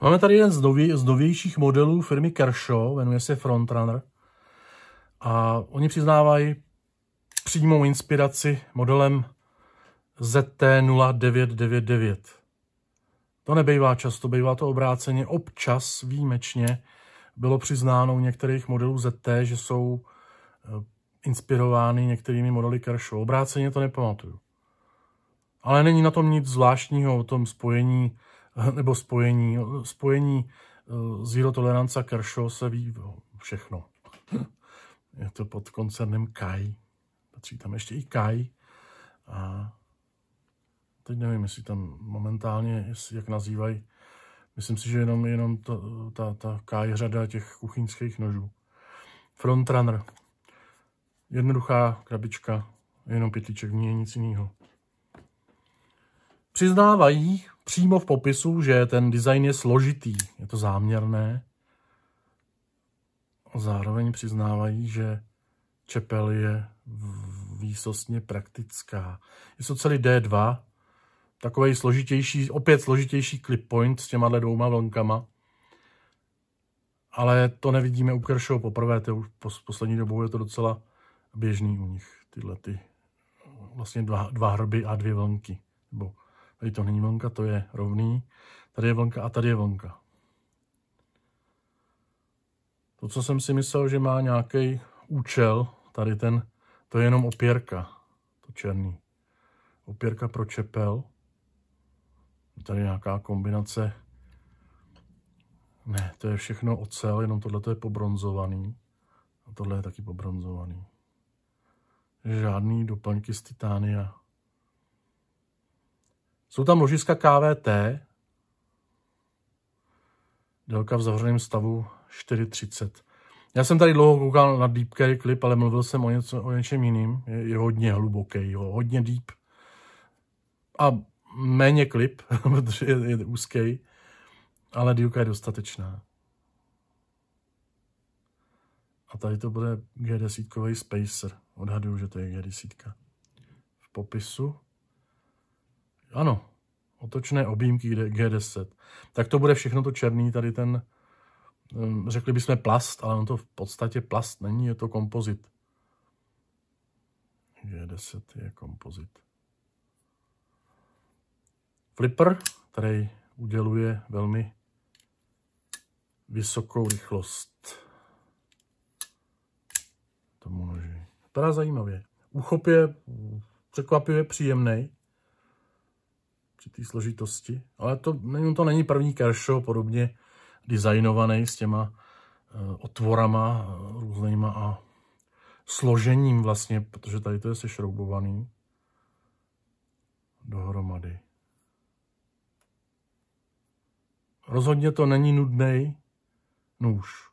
Máme tady jeden z, nově, z novějších modelů firmy Kershaw, jmenuje se Frontrunner. A oni přiznávají přímou inspiraci modelem ZT0999. To nebejvá často, bývá to obráceně. Občas výjimečně bylo přiznáno u některých modelů ZT, že jsou e, inspirovány některými modely Kershaw. Obráceně to nepamatuju. Ale není na tom nic zvláštního o tom spojení nebo spojení. Spojení eh, zero tolerance Kershaw se ví všechno. Je to pod koncernem Kai. Patří tam ještě i Kai. A teď nevím, jestli tam momentálně, jestli, jak nazývají. Myslím si, že jenom, jenom ta, ta, ta Kai řada těch kuchyňských nožů. Frontrunner. Jednoduchá krabička, jenom pětlíček, v ní je nic jiného. Přiznávají, přímo v popisu, že ten design je složitý, je to záměrné. Zároveň přiznávají, že čepel je výsostně praktická. Je to celý D2, takový složitější, opět složitější clip point s těma dvouma vlnkama. Ale to nevidíme u Kershaw poprvé, to už poslední dobou je to docela běžný u nich, tyhle ty vlastně dva, dva hrby a dvě vlnky. Bo. Tady to není vlnka, to je rovný. Tady je vlnka a tady je vlnka. To, co jsem si myslel, že má nějaký účel, tady ten, to je jenom opěrka, to černý. Opěrka pro čepel. Tady nějaká kombinace. Ne, to je všechno ocel, jenom tohle je pobronzovaný. A tohle je taky pobronzovaný. Žádný doplňky z titánia. Jsou tam ložiska KVT, délka v zavřeném stavu 4,30. Já jsem tady dlouho koukal na deep carry klip, ale mluvil jsem o, něco, o něčem jiným. Je, je hodně hluboký, jo, hodně deep. A méně klip, protože je, je úzký, ale dílka je dostatečná. A tady to bude G10 Spacer. Odhaduju, že to je G10 v popisu ano, otočné objímky G10. Tak to bude všechno to černý, tady ten, hm, řekli bychom plast, ale on to v podstatě plast není, je to kompozit. G10 je kompozit. Flipper, který uděluje velmi vysokou rychlost tomu noži. Vypadá zajímavě. Uchop je překvapivě příjemný při té složitosti. Ale to, to není první Kershaw podobně designovaný s těma eh, otvorama eh, různýma a složením vlastně, protože tady to je sešroubovaný dohromady. Rozhodně to není nudný nůž.